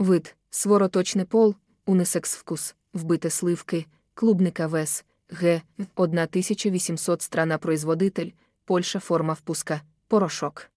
Вид, свороточний пол, унисекс вкус, вбите сливки, клубника вес, Г. 1800 страна производитель, Польща форма впуска, порошок.